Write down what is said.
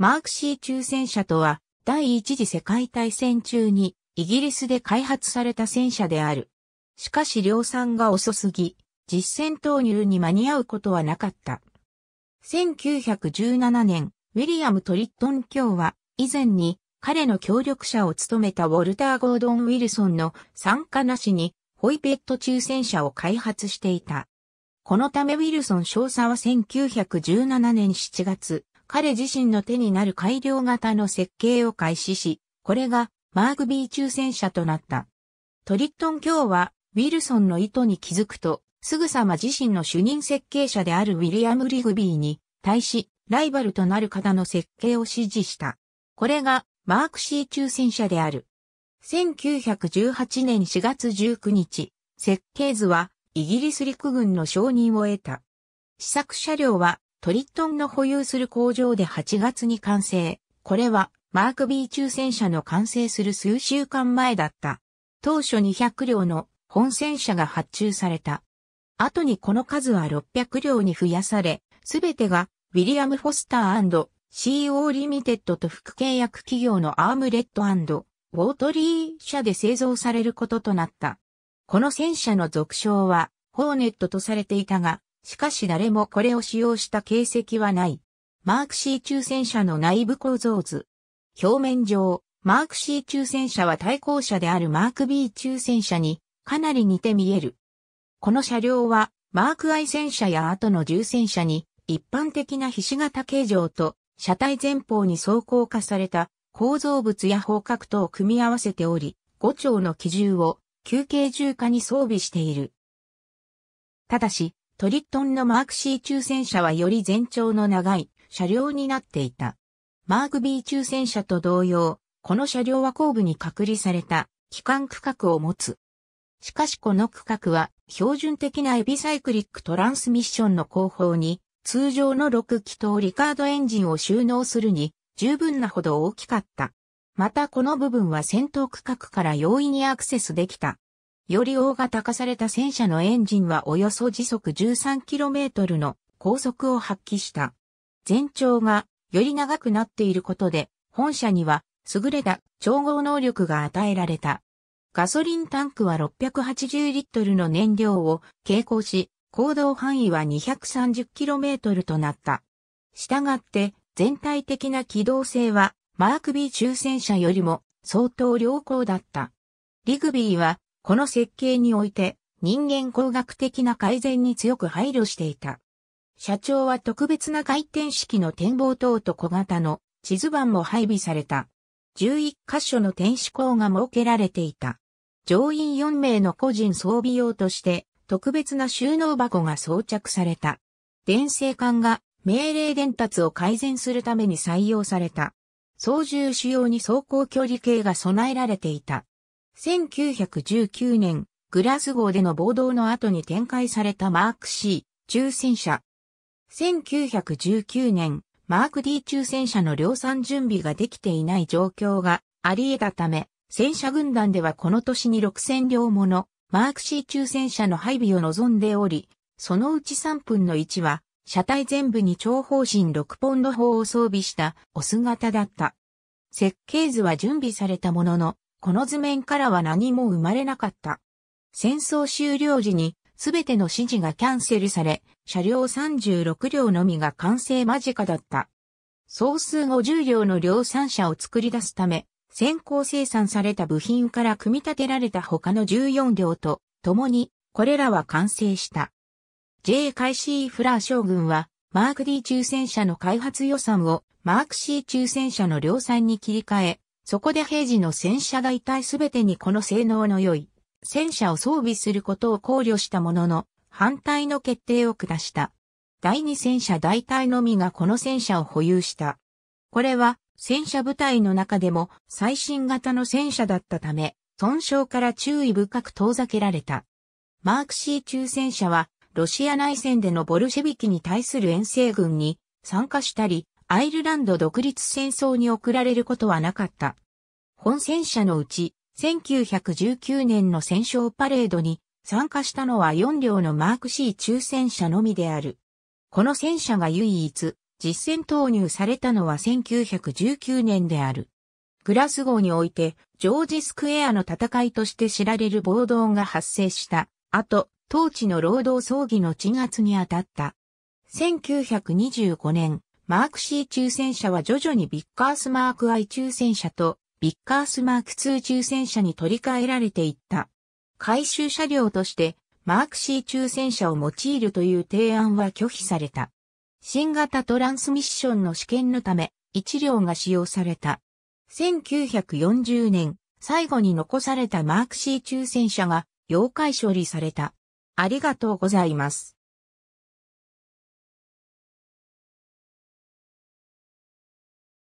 マーク C 抽選車とは、第一次世界大戦中にイギリスで開発された戦車である。しかし量産が遅すぎ、実戦投入に間に合うことはなかった。1917年、ウィリアム・トリットン卿は、以前に彼の協力者を務めたウォルター・ゴードン・ウィルソンの参加なしに、ホイペット抽選車を開発していた。このためウィルソン少佐は1917年7月、彼自身の手になる改良型の設計を開始し、これがマーク B 抽選車となった。トリットン卿は、ウィルソンの意図に気づくと、すぐさま自身の主任設計者であるウィリアム・リグビーに対し、ライバルとなる方の設計を指示した。これがマーク C 抽選車である。1918年4月19日、設計図はイギリス陸軍の承認を得た。試作車両はトリットンの保有する工場で8月に完成。これはマーク B 中戦車の完成する数週間前だった。当初200両の本戦車が発注された。後にこの数は600両に増やされ、すべてがウィリアム・フォスター &CO リミテッドと副契約企業のアームレッドウォートリー社で製造されることとなった。この戦車の俗称は、ホーネットとされていたが、しかし誰もこれを使用した形跡はない。マーク C 抽選車の内部構造図。表面上、マーク C 抽選車は対向車であるマーク B 抽選車にかなり似て見える。この車両は、マーク I 戦車や後の重戦車に一般的な菱形形状と車体前方に装甲化された構造物や方角とを組み合わせており、5丁の機銃を休憩銃化に装備している。ただし、トリットンのマーク C 抽選車はより全長の長い車両になっていた。マーク B 抽選車と同様、この車両は後部に隔離された機関区画を持つ。しかしこの区画は標準的なエビサイクリックトランスミッションの後方に通常の6気筒リカードエンジンを収納するに十分なほど大きかった。またこの部分は先頭区画から容易にアクセスできたより大型化された戦車のエンジンはおよそ時速 13km の高速を発揮した。全長がより長くなっていることで、本社には優れた調合能力が与えられた。ガソリンタンクは680リットルの燃料を携行し、行動範囲は 230km となった。したがって、全体的な機動性はマーク B 中戦車よりも相当良好だった。リグビーはこの設計において人間工学的な改善に強く配慮していた。社長は特別な回転式の展望塔と小型の地図板も配備された。11箇所の天使港が設けられていた。乗員4名の個人装備用として特別な収納箱が装着された。電制管が命令伝達を改善するために採用された。操縦主要に走行距離計が備えられていた。1919年、グラスゴーでの暴動の後に展開されたマーク C、抽選車。1919年、マーク D 抽選車の量産準備ができていない状況があり得たため、戦車軍団ではこの年に6000両ものマーク C 抽選車の配備を望んでおり、そのうち3分の1は、車体全部に長方針6ポンド砲を装備したオス型だった。設計図は準備されたものの、この図面からは何も生まれなかった。戦争終了時にすべての指示がキャンセルされ、車両36両のみが完成間近だった。総数50両の量産車を作り出すため、先行生産された部品から組み立てられた他の14両と、共に、これらは完成した。J. 海 C. フラー将軍は、マーク D 抽選車の開発予算を、マーク C 抽選車の量産に切り替え、そこで平時の戦車大体すべてにこの性能の良い戦車を装備することを考慮したものの反対の決定を下した。第二戦車大隊のみがこの戦車を保有した。これは戦車部隊の中でも最新型の戦車だったため、損傷から注意深く遠ざけられた。マーク C 中戦車はロシア内戦でのボルシェビキに対する遠征軍に参加したり、アイルランド独立戦争に送られることはなかった。本戦車のうち、1919年の戦勝パレードに参加したのは4両のマーク C 中戦車のみである。この戦車が唯一、実戦投入されたのは1919年である。グラスゴーにおいて、ジョージ・スクエアの戦いとして知られる暴動が発生したあと、当地の労働争議の鎮圧に当たった。1925年、マーク C 抽選車は徐々にビッカースマーク I 抽選車とビッカースマーク2抽選車に取り替えられていった。回収車両としてマーク C 抽選車を用いるという提案は拒否された。新型トランスミッションの試験のため1両が使用された。1940年、最後に残されたマーク C 抽選車が、溶解処理された。ありがとうございます。